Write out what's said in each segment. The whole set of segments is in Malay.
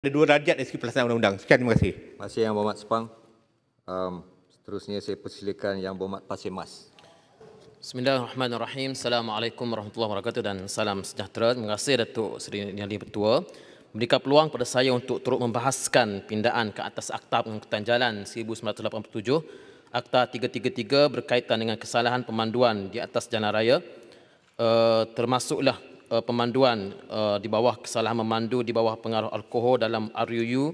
ada dua darjat dari segi pelaksanaan undang-undang. Sekian terima kasih. Terima kasih Yang Berhormat Sepang. Um, seterusnya saya persilakan Yang Berhormat Pasir Mas. Bismillahirrahmanirrahim. Assalamualaikum warahmatullahi wabarakatuh dan salam sejahtera. Terima kasih Datuk Seri Nyali petua. Memberikan peluang pada saya untuk turut membahaskan pindaan ke atas Akta Pengangkutan Jalan 1987, Akta 333 berkaitan dengan kesalahan pemanduan di atas jalan raya. Uh, termasuklah uh, pemanduan uh, di bawah kesalahan memandu di bawah pengaruh alkohol dalam RUU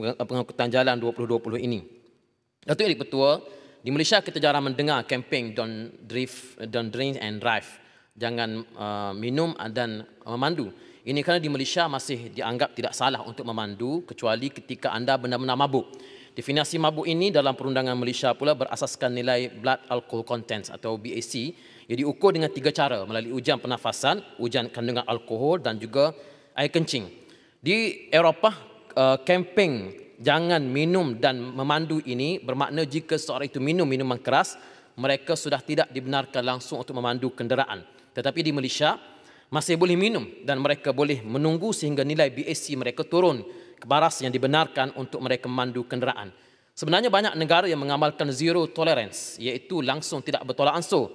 eh, pengangkutan jalan 2020 ini. Datuk Yeri Petua, di Malaysia kita jarang mendengar kempen don't drift, don't drink and drive. Jangan uh, minum dan memandu. Ini kerana di Malaysia masih dianggap tidak salah untuk memandu kecuali ketika anda benar-benar mabuk. Definasi mabuk ini dalam perundangan Malaysia pula berasaskan nilai blood alcohol content atau BAC yang diukur dengan tiga cara melalui ujian pernafasan, ujian kandungan alkohol dan juga air kencing. Di Eropah, eh, kempen jangan minum dan memandu ini bermakna jika seorang itu minum minuman keras, mereka sudah tidak dibenarkan langsung untuk memandu kenderaan. Tetapi di Malaysia, masih boleh minum dan mereka boleh menunggu sehingga nilai BAC mereka turun baras yang dibenarkan untuk mereka memandu kenderaan. Sebenarnya banyak negara yang mengamalkan zero tolerance iaitu langsung tidak bertolak ansur.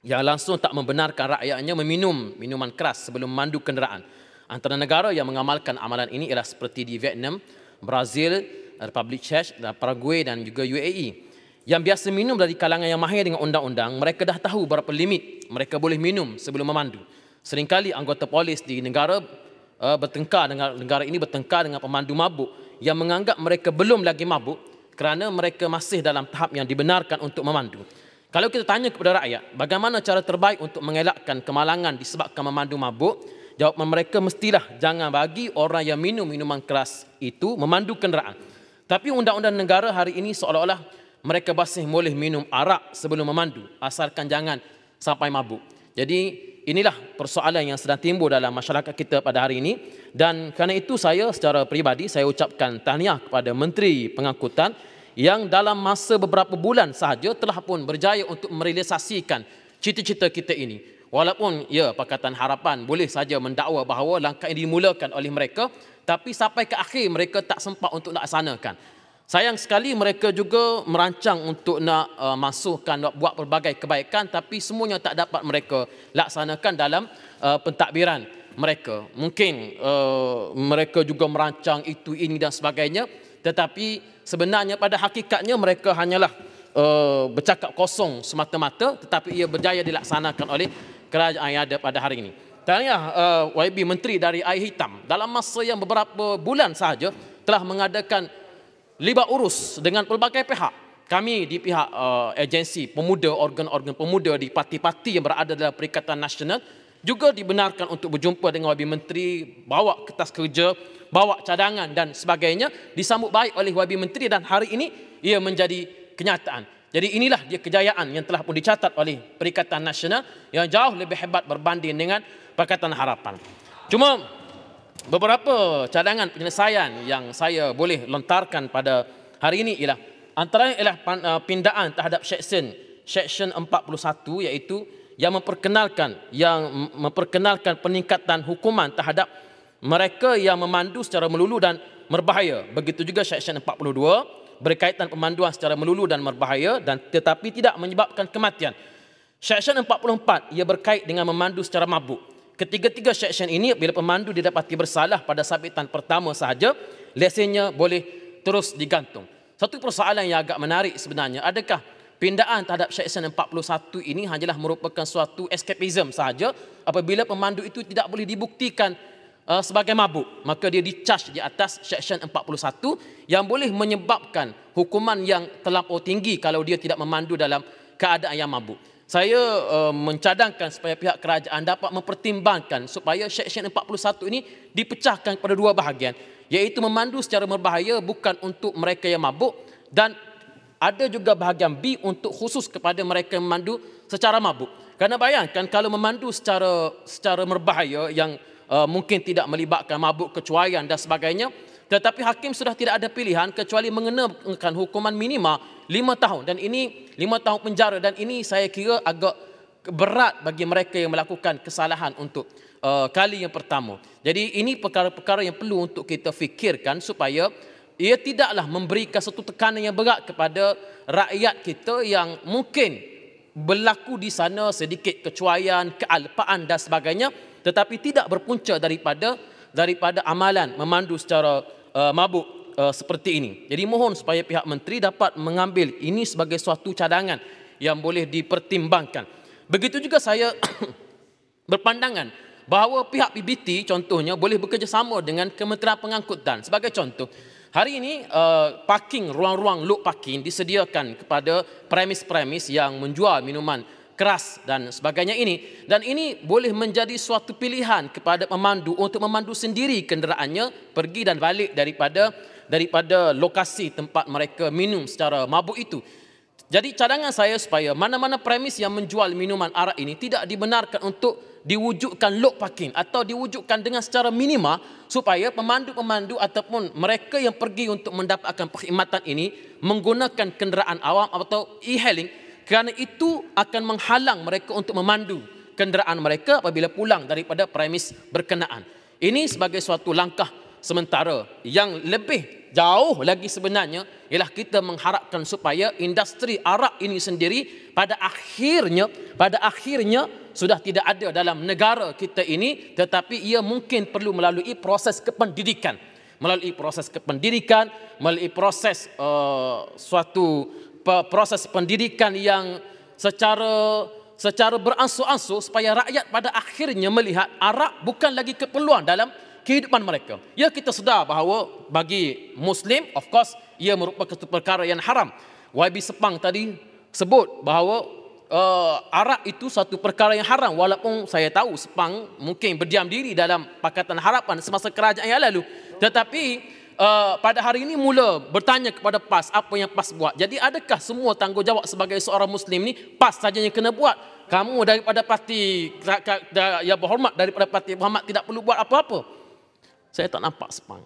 Yang langsung tak membenarkan rakyatnya meminum minuman keras sebelum mandu kenderaan. Antara negara yang mengamalkan amalan ini ialah seperti di Vietnam, Brazil, Republik Czech, Paraguay dan juga UAE. Yang biasa minum dari kalangan yang mahir dengan undang-undang, mereka dah tahu berapa limit mereka boleh minum sebelum memandu. Seringkali anggota polis di negara uh, bertengkar dengan negara ini bertengkar dengan pemandu mabuk yang menganggap mereka belum lagi mabuk kerana mereka masih dalam tahap yang dibenarkan untuk memandu. Kalau kita tanya kepada rakyat, bagaimana cara terbaik untuk mengelakkan kemalangan disebabkan memandu mabuk? Jawapan mereka mestilah jangan bagi orang yang minum minuman keras itu memandu kenderaan. Tapi undang-undang negara hari ini seolah-olah mereka masih boleh minum arak sebelum memandu asalkan jangan sampai mabuk. Jadi inilah persoalan yang sedang timbul dalam masyarakat kita pada hari ini dan kerana itu saya secara peribadi saya ucapkan tahniah kepada Menteri Pengangkutan yang dalam masa beberapa bulan sahaja telah pun berjaya untuk merealisasikan cita-cita kita ini. Walaupun ya Pakatan Harapan boleh saja mendakwa bahawa langkah ini dimulakan oleh mereka tapi sampai ke akhir mereka tak sempat untuk laksanakan. Sayang sekali mereka juga merancang untuk nak uh, masukkan, nak buat pelbagai kebaikan tapi semuanya tak dapat mereka laksanakan dalam uh, pentadbiran mereka. Mungkin uh, mereka juga merancang itu, ini dan sebagainya tetapi sebenarnya pada hakikatnya mereka hanyalah uh, bercakap kosong semata-mata tetapi ia berjaya dilaksanakan oleh kerajaan yang ada pada hari ini. Tanya uh, YB Menteri dari Air Hitam dalam masa yang beberapa bulan sahaja telah mengadakan libat urus dengan pelbagai pihak. Kami di pihak uh, agensi pemuda, organ-organ pemuda di parti-parti yang berada dalam Perikatan Nasional juga dibenarkan untuk berjumpa dengan YB Menteri, bawa kertas kerja, bawa cadangan dan sebagainya disambut baik oleh YB Menteri dan hari ini ia menjadi kenyataan. Jadi inilah dia kejayaan yang telah pun dicatat oleh Perikatan Nasional yang jauh lebih hebat berbanding dengan Pakatan Harapan. Cuma... Beberapa cadangan penyelesaian yang saya boleh lontarkan pada hari ini ialah antara ialah eh, pindaan terhadap seksyen seksyen 41 iaitu yang memperkenalkan yang memperkenalkan peningkatan hukuman terhadap mereka yang memandu secara melulu dan berbahaya. Begitu juga seksyen 42 berkaitan pemanduan secara melulu dan berbahaya dan tetapi tidak menyebabkan kematian. Seksyen 44 ia berkait dengan memandu secara mabuk. Ketiga-tiga section ini bila pemandu didapati bersalah pada sabitan pertama sahaja, lesennya boleh terus digantung. Satu persoalan yang agak menarik sebenarnya, adakah pindaan terhadap section 41 ini hanyalah merupakan suatu escapism sahaja apabila pemandu itu tidak boleh dibuktikan eh, sebagai mabuk. Maka dia dicharge di atas section 41 yang boleh menyebabkan hukuman yang terlalu tinggi kalau dia tidak memandu dalam keadaan yang mabuk saya uh, mencadangkan supaya pihak kerajaan dapat mempertimbangkan supaya Seksyen 41 ini dipecahkan kepada dua bahagian iaitu memandu secara berbahaya bukan untuk mereka yang mabuk dan ada juga bahagian B untuk khusus kepada mereka yang memandu secara mabuk. Kerana bayangkan kalau memandu secara secara berbahaya yang uh, mungkin tidak melibatkan mabuk kecuaian dan sebagainya, tetapi hakim sudah tidak ada pilihan kecuali mengenakan hukuman minima lima tahun. Dan ini lima tahun penjara dan ini saya kira agak berat bagi mereka yang melakukan kesalahan untuk uh, kali yang pertama. Jadi ini perkara-perkara yang perlu untuk kita fikirkan supaya ia tidaklah memberikan satu tekanan yang berat kepada rakyat kita yang mungkin berlaku di sana sedikit kecuaian, kealpaan dan sebagainya tetapi tidak berpunca daripada daripada amalan memandu secara uh, mabuk uh, seperti ini. Jadi mohon supaya pihak menteri dapat mengambil ini sebagai suatu cadangan yang boleh dipertimbangkan. Begitu juga saya berpandangan bahawa pihak PBT contohnya boleh bekerjasama dengan Kementerian Pengangkutan. Sebagai contoh, hari ini uh, parking ruang-ruang lot parking disediakan kepada premis-premis yang menjual minuman keras dan sebagainya ini dan ini boleh menjadi suatu pilihan kepada pemandu untuk memandu sendiri kenderaannya pergi dan balik daripada daripada lokasi tempat mereka minum secara mabuk itu. Jadi cadangan saya supaya mana-mana premis yang menjual minuman arak ini tidak dibenarkan untuk diwujudkan lock parking atau diwujudkan dengan secara minima supaya pemandu-pemandu ataupun mereka yang pergi untuk mendapatkan perkhidmatan ini menggunakan kenderaan awam atau e-hailing kerana itu akan menghalang mereka untuk memandu kenderaan mereka apabila pulang daripada premis berkenaan. Ini sebagai suatu langkah sementara yang lebih jauh lagi sebenarnya ialah kita mengharapkan supaya industri Arab ini sendiri pada akhirnya pada akhirnya sudah tidak ada dalam negara kita ini tetapi ia mungkin perlu melalui proses kependidikan melalui proses kependidikan melalui proses uh, suatu proses pendidikan yang secara secara beransur-ansur supaya rakyat pada akhirnya melihat Arab bukan lagi keperluan dalam kehidupan mereka. Ya kita sedar bahawa bagi Muslim, of course, ia merupakan satu perkara yang haram. YB Sepang tadi sebut bahawa uh, eh, Arab itu satu perkara yang haram. Walaupun saya tahu Sepang mungkin berdiam diri dalam Pakatan Harapan semasa kerajaan yang lalu. Tetapi uh, pada hari ini mula bertanya kepada PAS apa yang PAS buat. Jadi adakah semua tanggungjawab sebagai seorang Muslim ni PAS saja yang kena buat? Kamu daripada parti yang berhormat daripada parti Muhammad tidak perlu buat apa-apa. Saya tak nampak sepang.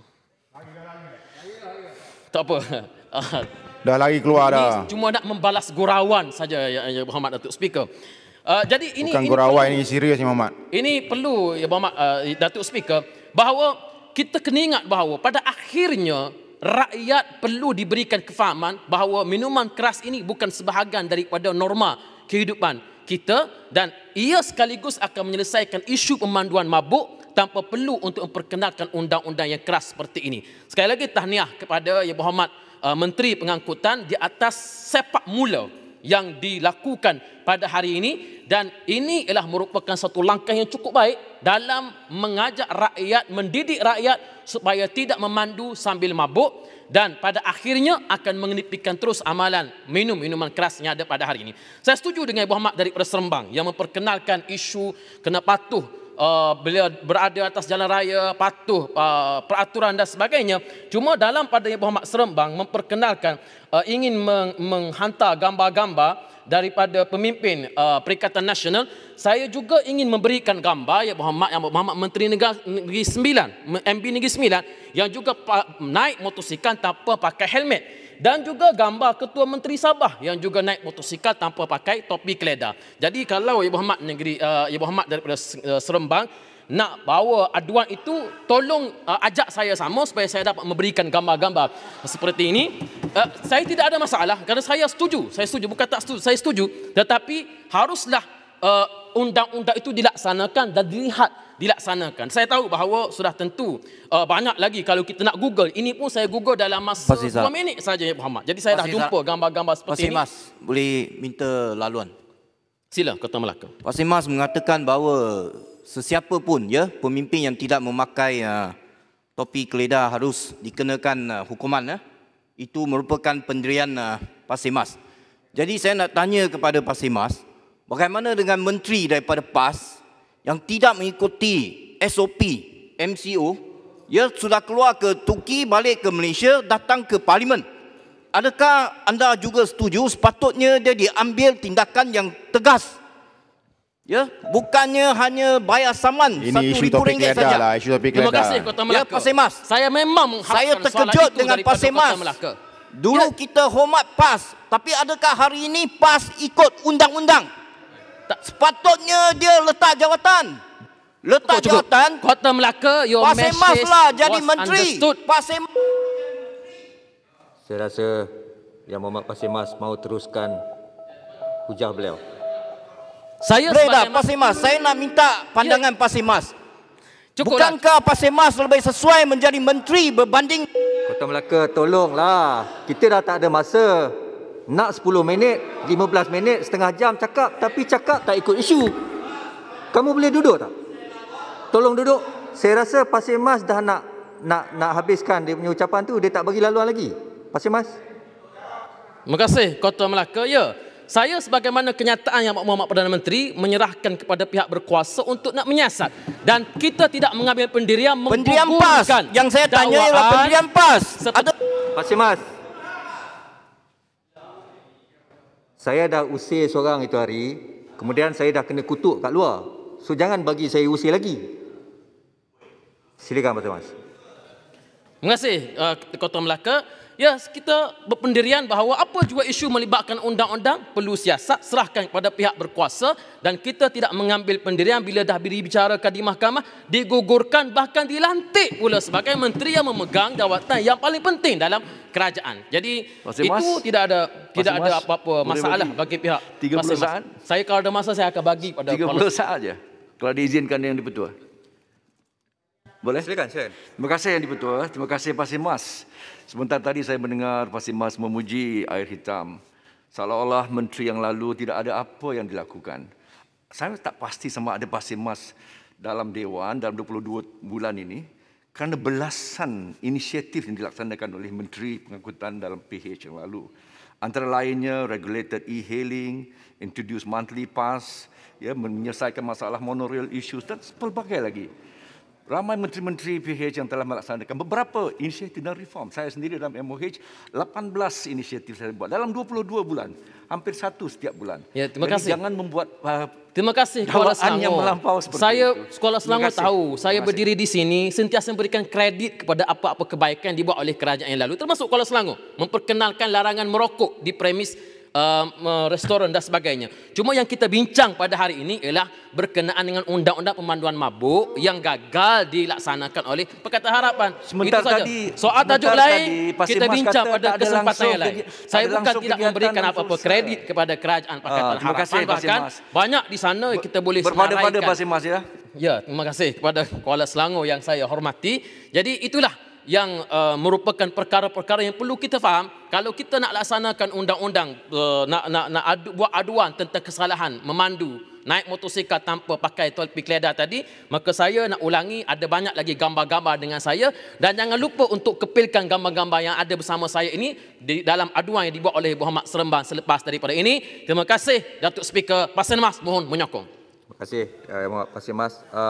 Tak apa. Ah. Dah lagi keluar dah. cuma nak membalas gurauan saja ya, ya, ya Muhammad Datuk Speaker. Uh, jadi ini Bukan ini gurauan ini serius ya Muhammad. Ini perlu ya Muhammad uh, Datuk Speaker bahawa kita kena ingat bahawa pada akhirnya rakyat perlu diberikan kefahaman bahawa minuman keras ini bukan sebahagian daripada norma kehidupan kita dan ia sekaligus akan menyelesaikan isu pemanduan mabuk tanpa perlu untuk memperkenalkan undang-undang yang keras seperti ini. Sekali lagi tahniah kepada Yang Berhormat uh, Menteri Pengangkutan di atas sepak mula yang dilakukan pada hari ini dan ini ialah merupakan satu langkah yang cukup baik dalam mengajak rakyat mendidik rakyat supaya tidak memandu sambil mabuk dan pada akhirnya akan mengenipikan terus amalan minum minuman keras yang ada pada hari ini. Saya setuju dengan Ibu Ahmad dari Serembang yang memperkenalkan isu kena patuh uh, beliau berada atas jalan raya patuh uh, peraturan dan sebagainya cuma dalam pada Muhammad Serembang memperkenalkan uh, ingin meng- menghantar gambar-gambar daripada pemimpin uh, Perikatan Nasional saya juga ingin memberikan gambar ya Muhammad yang Muhammad Menteri Negeri sembilan MB Negeri sembilan yang juga naik motosikal tanpa pakai helmet dan juga gambar ketua menteri Sabah yang juga naik motosikal tanpa pakai topi keledar. Jadi kalau Ibu Ahmad negeri uh, Ibu Ahmad daripada uh, eh, Seremban nak bawa aduan itu tolong uh, ajak saya sama supaya saya dapat memberikan gambar-gambar seperti ini. Uh, saya tidak ada masalah kerana saya setuju. Saya setuju bukan tak setuju, saya setuju tetapi haruslah uh, undang-undang itu dilaksanakan dan dilihat dilaksanakan. Saya tahu bahawa sudah tentu uh, banyak lagi kalau kita nak Google. Ini pun saya Google dalam masa Pasizah. 2 minit saja ya Muhammad. Jadi saya Pasizah. dah jumpa gambar-gambar seperti Pasizah. ini. Mas, boleh minta laluan. Sila Kota Melaka. Pasir Mas mengatakan bahawa sesiapa pun ya pemimpin yang tidak memakai uh, topi keledar harus dikenakan uh, hukuman ya. Itu merupakan pendirian uh, Pasir Jadi saya nak tanya kepada Pasir Mas, Bagaimana dengan menteri daripada PAS yang tidak mengikuti SOP MCO? Ia sudah keluar ke Turki, balik ke Malaysia, datang ke Parlimen. Adakah anda juga setuju sepatutnya dia diambil tindakan yang tegas? Ya, bukannya hanya bayar saman Ini satu ribu ringgit saja. Lah, isu topik Terima kasih Kota ya, Melaka. Ya, Pasir Mas. Saya memang saya terkejut dengan Pasir Mas. Dulu ya. kita hormat PAS, tapi adakah hari ini PAS ikut undang-undang? Tak sepatutnya dia letak jawatan. Letak cukup, jawatan Kota Melaka your Pasir Mas lah jadi menteri. Understood. Pasir Saya rasa Yang Muhammad Pasir Mas mau teruskan hujah beliau. Saya Boleh dah, Pasir Mas, saya nak minta ya. pandangan ya. Pasir Mas. Cukup lah. Bukankah Pasir Mas lebih sesuai menjadi menteri berbanding Kota Melaka tolonglah. Kita dah tak ada masa. Nak 10 minit, 15 minit, setengah jam cakap tapi cakap tak ikut isu. Kamu boleh duduk tak? Tolong duduk. Saya rasa Pasir Mas dah nak nak nak habiskan dia punya ucapan tu, dia tak bagi laluan lagi. Pasir Mas. Terima kasih Kota Melaka. Ya. Saya sebagaimana kenyataan yang Pak Muhammad Perdana Menteri menyerahkan kepada pihak berkuasa untuk nak menyiasat dan kita tidak mengambil pendirian pendirian PAS yang saya tanya ialah pendirian PAS atau Pasir Mas. saya dah usir seorang itu hari, kemudian saya dah kena kutuk kat luar. So jangan bagi saya usir lagi. Silakan Pak Mas. Terima kasih uh, Kota Melaka. Ya, kita berpendirian bahawa apa juga isu melibatkan undang-undang perlu siasat serahkan kepada pihak berkuasa dan kita tidak mengambil pendirian bila dah dibicarakan di mahkamah digugurkan bahkan dilantik pula sebagai menteri yang memegang jawatan yang paling penting dalam kerajaan. Jadi masih itu mas, tidak ada tidak ada apa-apa masalah bagi pihak 30 saat. Saya kalau ada masa saya akan bagi pada 30 saat aja. Kalau diizinkan yang dipetua. Boleh? Silakan, silakan. Terima kasih yang dipertua. Terima kasih Pak Simas. Sebentar tadi saya mendengar Pak Simas memuji air hitam. Seolah-olah menteri yang lalu tidak ada apa yang dilakukan. Saya tak pasti sama ada Pak Simas dalam Dewan dalam 22 bulan ini kerana belasan inisiatif yang dilaksanakan oleh Menteri Pengangkutan dalam PH yang lalu. Antara lainnya regulated e-hailing, introduce monthly pass, ya, menyelesaikan masalah monorail issues dan pelbagai lagi ramai menteri-menteri PH yang telah melaksanakan beberapa inisiatif dan reform. Saya sendiri dalam MOH, 18 inisiatif saya buat dalam 22 bulan. Hampir satu setiap bulan. Ya, terima kasih. Jadi jangan membuat uh, Terima kasih Kuala Selangor. Yang melampau seperti saya itu. Sekolah Selangor tahu, saya berdiri di sini sentiasa memberikan kredit kepada apa-apa kebaikan dibuat oleh kerajaan yang lalu termasuk sekolah Selangor memperkenalkan larangan merokok di premis uh, restoran dan sebagainya. Cuma yang kita bincang pada hari ini ialah berkenaan dengan undang-undang pemanduan mabuk yang gagal dilaksanakan oleh Pekatan Harapan. Sementara Itu tadi soal tajuk lain tadi, kita bincang pada kesempatan yang lain. Saya bukan tidak memberikan apa-apa kredit kepada kerajaan Pekatan uh, ah, terima Harapan. Terima kasih Bahkan Mas. Banyak di sana kita boleh Berpada-pada Pak Mas ya. Ya, terima kasih kepada Kuala Selangor yang saya hormati. Jadi itulah yang uh, merupakan perkara-perkara yang perlu kita faham kalau kita nak laksanakan undang-undang uh, nak nak nak adu, buat aduan tentang kesalahan memandu naik motosikal tanpa pakai topi keledar tadi maka saya nak ulangi ada banyak lagi gambar-gambar dengan saya dan jangan lupa untuk kepilkan gambar-gambar yang ada bersama saya ini di dalam aduan yang dibuat oleh Muhammad Seremban selepas daripada ini terima kasih Datuk Speaker Pasir Mas mohon menyokong terima kasih eh, uh, Pasir Mas uh...